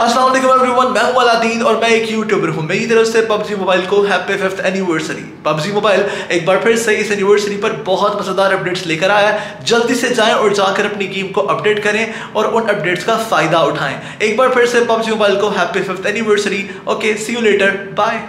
Aslam everyone मैं हूं Aladdin और मैं एक यूट्यूबर हूं मेरी तरफ से पबजी मोबाइल को happy fifth anniversary PUBG mobile एक बार फिर से इस एनिवर्सरी पर बहुत मज़ेदार अपडेट्स लेकर आया है जल्दी से जाएं और जाकर अपनी गेम को अपडेट करें और उन अपडेट्स का फ़ायदा उठाएं एक बार फिर से पबजी मोबाइल को happy fifth anniversary okay see you later bye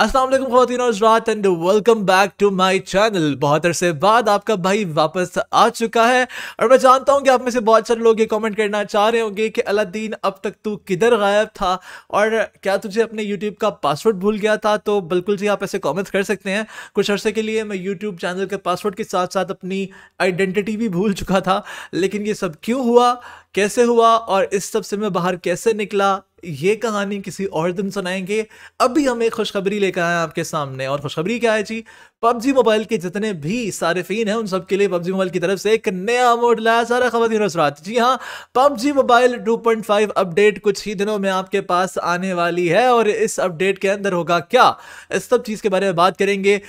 असलम और हजरात and welcome back to my channel बहुत अरसे बाद आपका भाई वापस आ चुका है और मैं जानता हूँ कि आप में से बहुत सारे लोग ये कमेंट करना चाह रहे होंगे कि अलादीन अब तक तू किधर गायब था और क्या तुझे अपने यूट्यूब का पासवर्ड भूल गया था तो बिल्कुल जी आप ऐसे कॉमेंट्स कर सकते हैं कुछ अरसे के लिए मैं यूट्यूब चैनल के पासवर्ड के साथ साथ अपनी आइडेंटिटी भी भूल चुका था लेकिन ये सब क्यों हुआ कैसे हुआ और इस सब से मैं बाहर कैसे निकला ये कहानी किसी और दिन सुनाएंगे अभी हम एक खुशखबरी लेकर आए आपके सामने और खुशखबरी क्या है जी पबजी मोबाइल के जितने भी सारेफीन हैं उन सब के लिए पबजी मोबाइल की तरफ से एक नया मोड लाया सारा दिन रात जी हाँ पबजी मोबाइल 2.5 अपडेट कुछ ही दिनों में आपके पास आने वाली है और इस अपडेट के अंदर होगा क्या इस सब चीज़ के बारे में बात करेंगे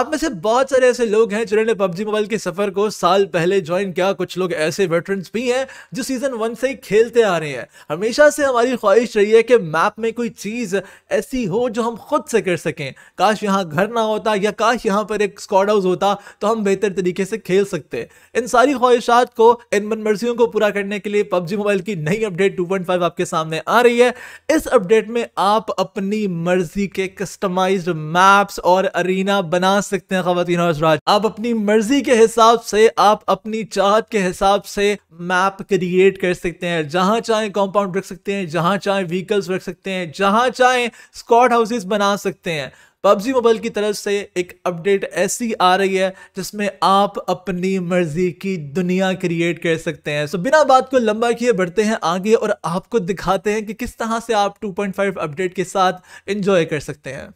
आप में से बहुत सारे ऐसे लोग हैं जिन्होंने पबजी मोबाइल के सफ़र को साल पहले ज्वाइन किया कुछ लोग ऐसे वेटरन्स भी हैं जो सीज़न वन से ही खेलते आ रहे हैं हमेशा से हमारी ख्वाहिश चाहिए कि मैप में कोई चीज़ ऐसी हो जो हम खुद से कर सकें काश यहाँ घर ना होता या काश यहाँ पर एक स्कॉड हाउस होता तो हम बेहतर तरीके से खेल सकते इन सारी ख्वाहिशात को इन मन मर्जियों को पूरा करने के लिए पबजी मोबाइल की नई अपडेट 2.5 आपके सामने आ रही है इस अपडेट में आप अपनी मर्जी के कस्टमाइज मैप्स और अरीना बना सकते हैं खातन हजरात आप अपनी मर्जी के हिसाब से आप अपनी चाहत के हिसाब से मैप क्रिएट कर सकते हैं जहां चाहे कंपाउंड रख सकते हैं जहां चाहे व्हीकल्स रख सकते हैं जहां चाहें स्कॉट हाउसेस बना सकते हैं पबजी मोबाइल की तरफ से एक अपडेट ऐसी आ रही है जिसमें आप अपनी मर्जी की दुनिया क्रिएट कर सकते हैं सो बिना बात को लंबा किए बढ़ते हैं आगे और आपको दिखाते हैं कि किस तरह से आप 2.5 अपडेट के साथ इंजॉय कर सकते हैं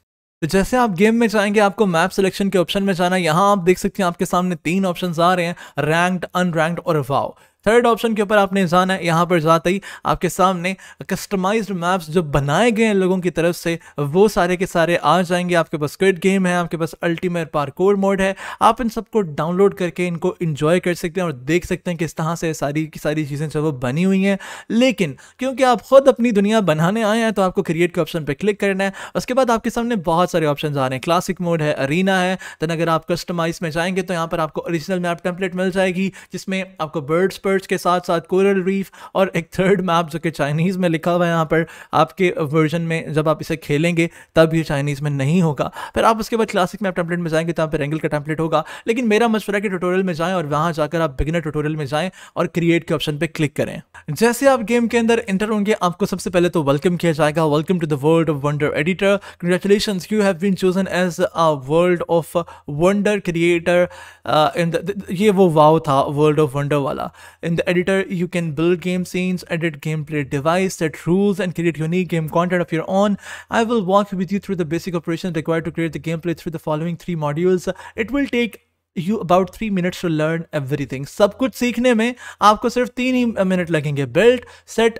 तो जैसे आप गेम में जाएंगे आपको मैप सिलेक्शन के ऑप्शन में जाना यहाँ आप देख सकते हैं आपके सामने तीन ऑप्शंस आ रहे हैं रैंक्ड अनरैंक्ड और वाव थर्ड ऑप्शन के ऊपर आपने जाना है यहाँ पर जाते ही आपके सामने कस्टमाइज मैप्स जो बनाए गए हैं लोगों की तरफ से वो सारे के सारे आ जाएंगे आपके पास क्रिट गेम है आपके पास अल्टीमेट पार्कोर मोड है आप इन सबको डाउनलोड करके इनको इन्जॉय कर सकते हैं और देख सकते हैं किस तरह से सारी की सारी चीज़ें जो वो बनी हुई हैं लेकिन क्योंकि आप खुद अपनी दुनिया बनाने आए हैं तो आपको क्रिएट के ऑप्शन पर क्लिक करना है उसके बाद आपके सामने बहुत सारे ऑप्शन आ रहे हैं क्लासिक मोड है अरीना है देन अगर आप कस्टमाइज में जाएंगे तो यहाँ पर आपको ओरिजिनल मैप टेम्पलेट मिल जाएगी जिसमें आपको बर्ड्स पर एक्सपर्ट्स के साथ साथ कोरल रीफ और एक थर्ड मैप जो कि चाइनीज़ में लिखा हुआ है यहाँ पर आपके वर्जन में जब आप इसे खेलेंगे तब ये चाइनीज़ में नहीं होगा फिर आप उसके बाद क्लासिक मैप टेम्पलेट में जाएंगे तो यहाँ पर एंगल का टेम्पलेट होगा लेकिन मेरा मशवरा है कि ट्यूटोरियल में जाएँ और वहाँ जाकर आप बिगनर ट्यूटोरियल में जाएँ और क्रिएट के ऑप्शन पर क्लिक करें जैसे आप गेम के अंदर इंटर होंगे आपको सबसे पहले तो वेलकम किया जाएगा welcome to the world of wonder editor congratulation you have been chosen as a world of wonder creator in ये वो वाव था वर्ल्ड ऑफ वंडर वाला In the editor, you can build game scenes, edit gameplay device, set rules, and create unique game content of your own. I will walk with you through the basic operations required to create the gameplay through the following three modules. It will take you about three minutes to learn everything सब कुछ सीखने में आपको सिर्फ तीन ही मिनट लगेंगे built set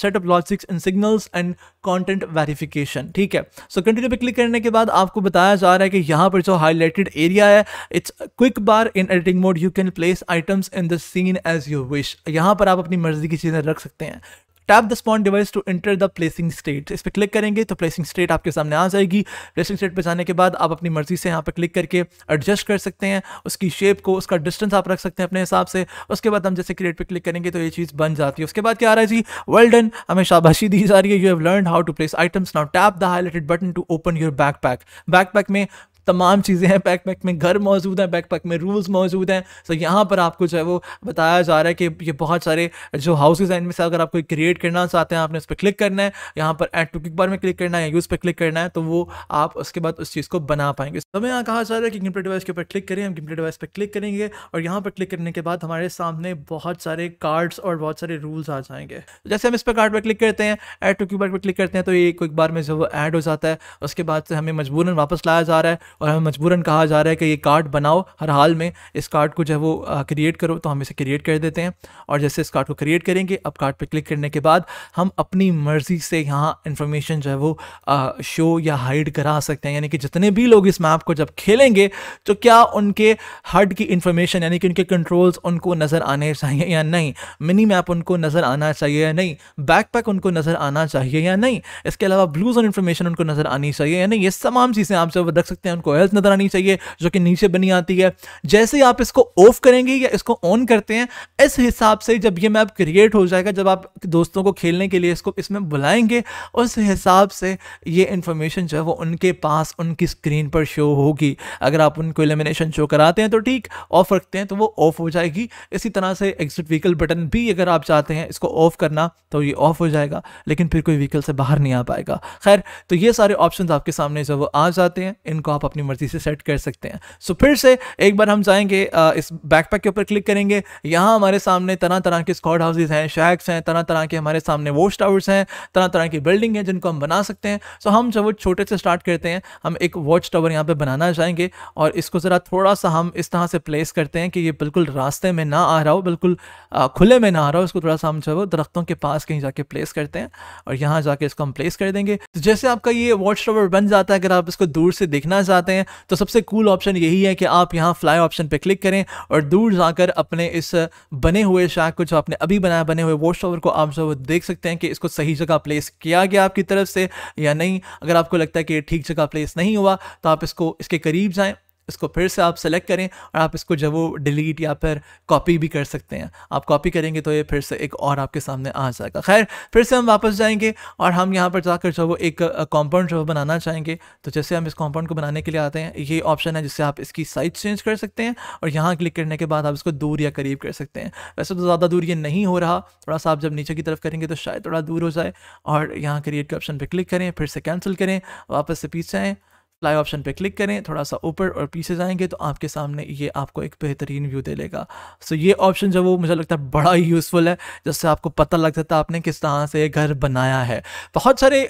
set of logics and signals and content verification ठीक है सो कंटिन्यू पे क्लिक करने के बाद आपको बताया जा रहा है कि यहाँ पर जो हाईलाइटेड एरिया है it's quick bar in editing mode you can place items in the scene as you wish यहाँ पर आप अपनी मर्जी की चीज़ें रख सकते हैं tap the spawn device to enter the placing state इस पर क्लिक करेंगे तो प्लेसिंग स्टेट आपके सामने आ जाएगी प्लेसिंग स्टेट पर जाने के बाद आप अपनी मर्जी से यहाँ पर क्लिक करके एडजस्ट कर सकते हैं उसकी शेप को उसका डिस्टेंस आप रख सकते हैं अपने हिसाब से उसके बाद हम जैसे क्रिएट पर क्लिक करेंगे तो ये चीज़ बन जाती है उसके बाद क्या आ रहा है जी वेल डन हमें शाबाशी दी जा रही है you have learn how to place items now tap the highlighted button to open your backpack backpack में तमाम चीज़ें हैं पैक में घर मौजूद हैं बैक पैक में रूल्स मौजूद हैं सो यहाँ पर आपको जो है वो बताया जा रहा है कि ये बहुत सारे जो हाउसेज हैं इनमें से अगर आपको क्रिएट करना चाहते हैं आपने उस पर क्लिक करना है यहाँ पर एड टू किक बार में क्लिक करना है यूज़ पर क्लिक करना है तो वो आप उसके बाद उस चीज़ को बना पाएंगे तो हमें यहाँ कहा जा रहा है कि गिम्प्ले डिवाइस के ऊपर क्लिक करें हम गिम्प्ले डिवाइस पर क्लिक करेंगे और यहाँ पर क्लिक करने के बाद हमारे सामने बहुत सारे कार्ड्स और बहुत सारे रूल्स आ जाएंगे जैसे हम इस पर कार्ड पर क्लिक करते हैं एड टू क्यू पर क्लिक करते हैं तो ये एक बार में जो वो ऐड हो जाता है उसके बाद से हमें मजबूरन वापस लाया जा रहा है और हमें मजबूरन कहा जा रहा है कि ये कार्ड बनाओ हर हाल में इस कार्ड को जो है वो क्रिएट करो तो हम इसे क्रिएट कर देते हैं और जैसे इस कार्ड को क्रिएट करेंगे अब कार्ड पर क्लिक करने के बाद हम अपनी मर्ज़ी से यहाँ इन्फॉर्मेशन जो है वो शो या हाइड करा सकते हैं यानी कि जितने भी लोग इस मैप को जब खेलेंगे तो क्या उनके हड की इन्फॉर्मेशन यानी कि उनके कंट्रोल्स उनको नज़र आने चाहिए या नहीं मिनी मैप उनको नज़र आना चाहिए या नहीं बैकपैक उनको नज़र आना चाहिए या नहीं इसके अलावा ब्लू जोन इन्फॉर्मेशन उनको नज़र आनी चाहिए या नहीं ये तमाम चीज़ें आप जब रख सकते हैं उनको कोयल्स नजर आनी चाहिए जो कि नीचे बनी आती है जैसे ही आप इसको ऑफ करेंगे या इसको ऑन करते हैं इस हिसाब से जब ये मैप क्रिएट हो जाएगा जब आप दोस्तों को खेलने के लिए इसको इसमें बुलाएंगे उस हिसाब से ये इंफॉर्मेशन जो है वो उनके पास उनकी स्क्रीन पर शो होगी अगर आप उनको एलिमिनेशन शो कराते हैं तो ठीक ऑफ रखते हैं तो वो ऑफ हो जाएगी इसी तरह से एग्जिट व्हीकल बटन भी अगर आप चाहते हैं इसको ऑफ करना तो ये ऑफ हो जाएगा लेकिन फिर कोई व्हीकल से बाहर नहीं आ पाएगा खैर तो ये सारे ऑप्शन आपके सामने जो वो आ जाते हैं इनको आप अपनी अपनी मर्जी से सेट कर सकते हैं सो so, फिर से एक बार हम जाएंगे इस बैकपैक के ऊपर क्लिक करेंगे यहाँ हमारे सामने तरह तरह के स्कॉट हाउसेज हैं शैक्स हैं तरह तरह के हमारे सामने वॉश टावर्स हैं तरह तरह की बिल्डिंग है जिनको हम बना सकते हैं सो so, हम जब छोटे से स्टार्ट करते हैं हम एक वॉच टावर यहाँ पर बनाना चाहेंगे और इसको ज़रा थोड़ा सा हम इस तरह से प्लेस करते हैं कि ये बिल्कुल रास्ते में ना आ रहा हो बिल्कुल खुले में ना आ रहा हो इसको थोड़ा सा हम जो है दरख्तों के पास कहीं जाके प्लेस करते हैं और यहाँ जाके इसको हम प्लेस कर देंगे तो जैसे आपका ये वॉच टावर बन जाता है अगर आप इसको दूर से देखना चाहते चाहते हैं तो सबसे कूल ऑप्शन यही है कि आप यहाँ फ्लाई ऑप्शन पर क्लिक करें और दूर जाकर अपने इस बने हुए शाक को जो आपने अभी बनाया बने हुए वॉश ओवर को आप जो देख सकते हैं कि इसको सही जगह प्लेस किया गया आपकी तरफ से या नहीं अगर आपको लगता है कि ठीक जगह प्लेस नहीं हुआ तो आप इसको इसके करीब जाएँ इसको फिर से आप सेलेक्ट करें और आप इसको जब वो डिलीट या फिर कॉपी भी कर सकते हैं आप कॉपी करेंगे तो ये फिर से एक और आपके सामने आ जाएगा खैर फिर से हम वापस जाएंगे और हम यहाँ पर जाकर जो वो एक कॉम्पाउंड जो बनाना चाहेंगे तो जैसे हम इस कॉम्पाउंड को बनाने के लिए आते हैं ये ऑप्शन है जिससे आप इसकी साइज चेंज कर सकते हैं और यहाँ क्लिक करने के बाद आप इसको दूर या करीब कर सकते हैं वैसे तो ज़्यादा दूर ये नहीं हो रहा थोड़ा सा आप जब नीचे की तरफ करेंगे तो शायद थोड़ा दूर हो जाए और यहाँ क्रिएट के ऑप्शन पर क्लिक करें फिर से कैंसिल करें वापस से पीछे आएँ लाइव ऑप्शन पे क्लिक करें थोड़ा सा ऊपर और पीछे जाएंगे तो आपके सामने ये आपको एक बेहतरीन व्यू दे लेगा सो so ये ऑप्शन जो वो मुझे लगता है बड़ा ही यूज़फुल है जिससे आपको पता लग जाता है आपने किस तरह से ये घर बनाया है बहुत सारे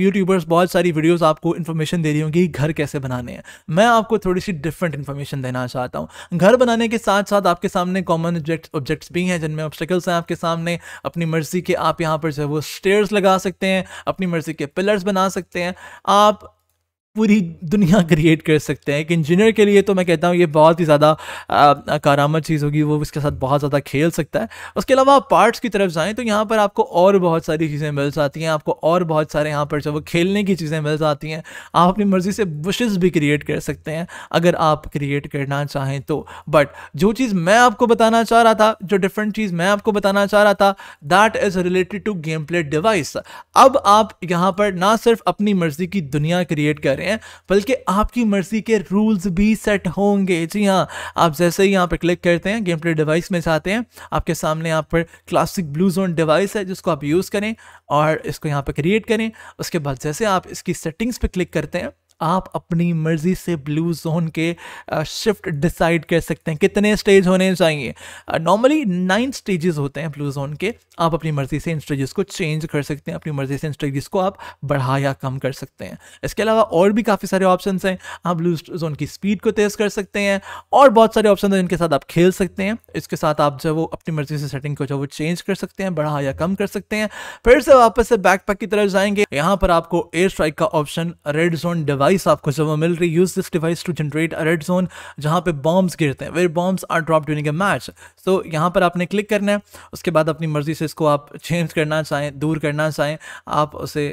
यूट्यूबर्स बहुत सारी वीडियोज़ आपको इन्फॉर्मेशन दे रही होंगी घर कैसे बनाने हैं मैं आपको थोड़ी सी डिफरेंट इन्फॉर्मेशन देना चाहता हूँ घर बनाने के साथ साथ आपके सामने कॉमन ऑब्जेक्ट्स भी हैं जिनमें ऑब्स्टिकल्स हैं आपके सामने अपनी मर्जी के आप यहाँ पर जो है वो स्टेयर्स लगा सकते हैं अपनी मर्जी के पिलर्स बना सकते हैं आप पूरी दुनिया क्रिएट कर सकते हैं एक इंजीनियर के लिए तो मैं कहता हूँ ये बहुत ही ज़्यादा कारामद चीज़ होगी वो इसके साथ बहुत ज़्यादा खेल सकता है उसके अलावा आप पार्ट्स की तरफ जाएँ तो यहाँ पर आपको और बहुत सारी चीज़ें मिल जाती हैं आपको और बहुत सारे यहाँ पर जो वो खेलने की चीज़ें मिल जाती हैं आप अपनी मर्ज़ी से बुशेज़ भी क्रिएट कर सकते हैं अगर आप क्रिएट करना चाहें तो बट जो चीज़ मैं आपको बताना चाह रहा था जो डिफरेंट चीज़ मैं आपको बताना चाह रहा था that is related to gameplay device अब आप यहाँ पर ना सिर्फ अपनी मर्ज़ी की दुनिया क्रिएट करें रहे हैं बल्कि आपकी मर्जी के रूल्स भी सेट होंगे जी हाँ आप जैसे ही यहाँ पर क्लिक करते हैं गेम प्ले डिवाइस में जाते हैं आपके सामने यहाँ पर क्लासिक ब्लू जोन डिवाइस है जिसको आप यूज़ करें और इसको यहाँ पर क्रिएट करें उसके बाद जैसे आप इसकी सेटिंग्स पर क्लिक करते हैं आप अपनी मर्ज़ी से ब्लू जोन के शिफ्ट डिसाइड कर सकते हैं कितने स्टेज होने चाहिए नॉर्मली नाइन स्टेजेस होते हैं ब्लू जोन के आप अपनी मर्ज़ी से इन स्टेजेस को चेंज कर सकते हैं अपनी मर्ज़ी से इन स्टेजेस को आप बढ़ा या कम कर सकते हैं इसके अलावा और भी काफ़ी सारे ऑप्शन हैं आप ब्लू जोन की स्पीड को तेज़ कर सकते हैं और बहुत सारे ऑप्शन हैं जिनके साथ आप खेल सकते हैं इसके साथ आप जो वो अपनी मर्ज़ी से सेटिंग को जो वो चेंज कर सकते हैं बढ़ा या कम कर सकते हैं फिर से वापस से बैकपैक की तरफ जाएंगे यहाँ पर आपको एयर स्ट्राइक का option red zone divide device आपको जब मिल रही use this device to generate a red zone जहाँ पे बॉम्ब्स गिरते हैं where bombs are drop during a match so यहाँ पर आपने क्लिक करना है उसके बाद अपनी मर्जी से इसको आप चेंज करना चाहें दूर करना चाहें आप उसे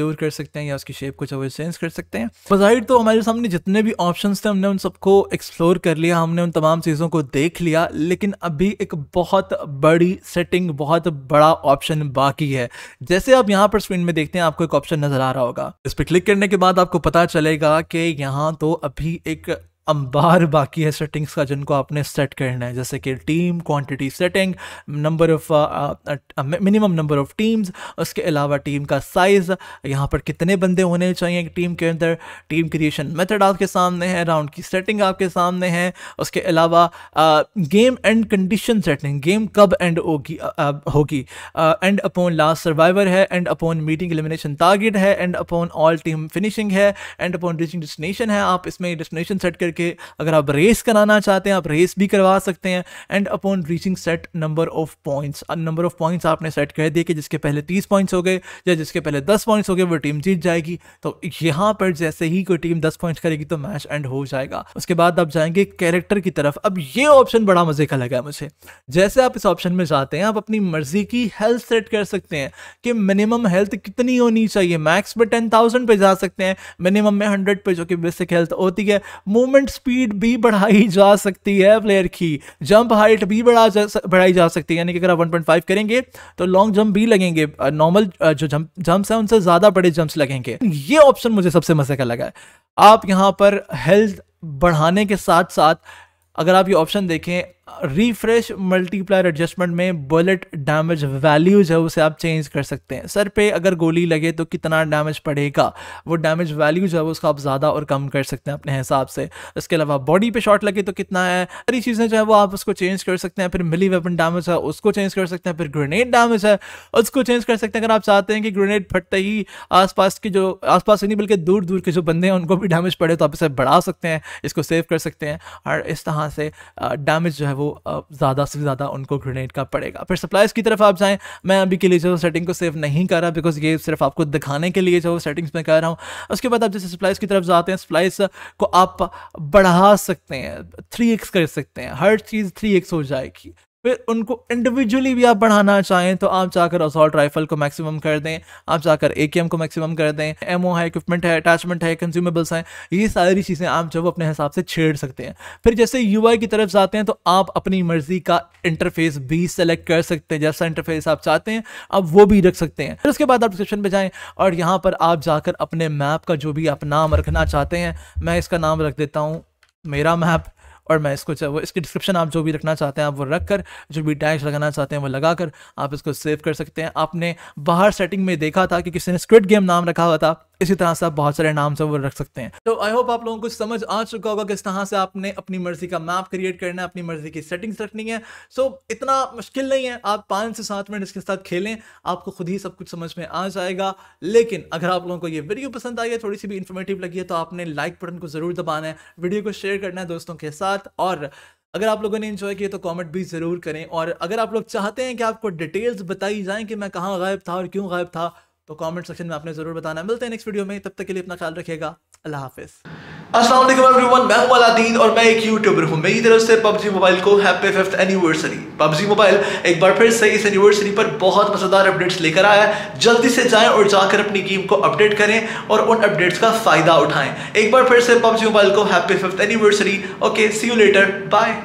दूर कर सकते हैं या उसकी शेप को चाहे चेंज कर सकते हैं बज़ाहिर तो हमारे सामने जितने भी ऑप्शन थे हमने उन सबको एक्सप्लोर कर लिया हमने उन तमाम चीज़ों को देख लिया लेकिन अभी एक बहुत बड़ी सेटिंग बहुत बड़ा ऑप्शन बाकी है जैसे आप यहाँ पर स्क्रीन में देखते हैं आपको एक ऑप्शन नज़र आ रहा होगा इस पर क्लिक करने के बाद आपको पता चलेगा कि यहाँ तो अभी एक अंबार बाकी है सेटिंग्स का जिनको आपने सेट करना है जैसे कि team quantity setting number of minimum number of teams उसके अलावा टीम का साइज़ यहाँ पर कितने बंदे होने चाहिए टीम के अंदर टीम क्रिएशन मेथड आपके सामने है राउंड की सेटिंग आपके सामने है उसके अलावा game end condition setting game कब एंड होगी uh, uh, होगी एंड अपॉन लास्ट सर्वाइवर है end upon meeting elimination target है end upon all team finishing है एंड अपॉन रीचिंग डेस्टिनेशन है आप इसमें डेस्टिनेशन सेट करके करके अगर आप रेस कराना चाहते हैं आप रेस भी करवा सकते हैं end upon reaching set number of points number of points आपने सेट कर दिए कि जिसके पहले तीस पॉइंट्स हो गए या जिसके पहले दस पॉइंट्स हो गए वो टीम जीत जाएगी तो यहाँ पर जैसे ही कोई टीम दस पॉइंट्स करेगी तो मैच एंड हो जाएगा उसके बाद आप जाएंगे कैरेक्टर की तरफ अब ये ऑप्शन बड़ा मजे का लगा मुझे जैसे आप इस ऑप्शन में जाते हैं आप अपनी मर्जी की हेल्थ सेट कर सकते हैं कि मिनिमम हेल्थ कितनी होनी चाहिए मैक्स पे टेन थाउजेंड पे जा सकते हैं मिनिमम में हंड्रेड पे जो कि बेसिक हेल्थ होती है मूवमेंट मूवमेंट स्पीड भी बढ़ाई जा सकती है प्लेयर की जंप हाइट भी बढ़ा जा बढ़ाई जा सकती है यानी कि अगर आप 1.5 करेंगे तो लॉन्ग जंप भी लगेंगे नॉर्मल जो जंप जंप्स हैं उनसे ज़्यादा बड़े जंप्स लगेंगे ये ऑप्शन मुझे सबसे मजे का लगा है आप यहाँ पर हेल्थ बढ़ाने के साथ साथ अगर आप ये ऑप्शन देखें रिफ्रेश मल्टीप्लायर एडजस्टमेंट में बुलेट डैमेज वैल्यूज है उसे आप चेंज कर सकते हैं सर पे अगर गोली लगे तो कितना डैमेज पड़ेगा वो डैमेज वैल्यू जो है उसको आप ज़्यादा और कम कर सकते हैं अपने हिसाब से इसके अलावा बॉडी पे शॉट लगे तो कितना है सारी चीज़ें जो है वो आप उसको चेंज कर सकते हैं फिर मिली वेपन डैमेज है उसको चेंज कर सकते हैं फिर ग्रेनेड डैमेज है उसको चेंज कर सकते हैं अगर आप चाहते हैं कि ग्रेनेड फटते ही आसपास के जो आसपास नहीं बल्कि दूर दूर के जो बंदे हैं उनको भी डैमेज पड़े तो आप इसे बढ़ा सकते हैं इसको सेव कर सकते हैं और इस तरह से डैमेज जो है है वो ज़्यादा से ज़्यादा उनको ग्रेनेड का पड़ेगा फिर सप्लाइज की तरफ आप जाएँ मैं अभी के लिए जो सेटिंग को सेव नहीं कर रहा बिकॉज ये सिर्फ आपको दिखाने के लिए जो सेटिंग्स में कर रहा हूँ उसके बाद आप जैसे सप्लाइज की तरफ जाते हैं सप्लाइज को आप बढ़ा सकते हैं थ्री कर सकते हैं हर चीज़ थ्री हो जाएगी फिर उनको इंडिविजुअली भी आप बढ़ाना चाहें तो आप जाकर असॉल्ट राइफल को मैक्सिमम कर दें आप जाकर ए को मैक्सिमम कर दें एमओ है इक्विपमेंट है अटैचमेंट है कंज्यूमेबल्स हैं ये सारी चीज़ें आप जब अपने हिसाब से छेड़ सकते हैं फिर जैसे यू की तरफ जाते हैं तो आप अपनी मर्जी का इंटरफेस भी सेलेक्ट कर सकते हैं जैसा इंटरफेस आप चाहते हैं आप वो भी रख सकते हैं फिर उसके बाद आप डिस्क्रिप्शन पर जाएँ और यहाँ पर आप जाकर अपने मैप का जो भी आप नाम रखना चाहते हैं मैं इसका नाम रख देता हूँ मेरा मैप और मैं इसको इसकी डिस्क्रिप्शन आप जो भी रखना चाहते हैं आप वो रख कर जो भी टैग्स लगाना चाहते हैं वो लगा कर आप इसको सेव कर सकते हैं आपने बाहर सेटिंग में देखा था कि किसी ने स्क्विड गेम नाम रखा हुआ था इसी तरह से आप बहुत सारे नाम से वो रख सकते हैं तो आई होप आप लोगों को समझ आ चुका होगा किस तरह से आपने अपनी मर्जी का मैप क्रिएट करना है अपनी मर्जी की सेटिंग्स रखनी है सो इतना मुश्किल नहीं है आप पाँच से सात मिनट इसके साथ खेलें आपको खुद ही सब कुछ समझ में आ जाएगा लेकिन अगर आप लोगों को ये वीडियो पसंद आई है थोड़ी सी भी इन्फॉर्मेटिव लगी है तो आपने लाइक बटन को ज़रूर दबाना है वीडियो को शेयर करना है दोस्तों के साथ और अगर आप लोगों ने इन्जॉय किया तो कमेंट भी ज़रूर करें और अगर आप लोग चाहते हैं कि आपको डिटेल्स बताई जाएं कि मैं कहाँ गायब था और क्यों गायब था तो कमेंट सेक्शन में आपने ज़रूर बताना मिलते हैं नेक्स्ट वीडियो में तब तक के लिए अपना ख्याल रखेगा अल्लाह हाफिज़ असलम एवरीवन मैं हूं अलादीन और मैं एक यूट्यूबर हूं मेरी तरफ से PUBG मोबाइल को happy fifth anniversary PUBG mobile एक बार फिर से इस एनिवर्सरी पर बहुत मज़ेदार अपडेट्स लेकर आया है जल्दी से जाएं और जाकर अपनी गेम को अपडेट करें और उन अपडेट्स का फ़ायदा उठाएं एक बार फिर से PUBG मोबाइल को happy fifth anniversary okay see you later bye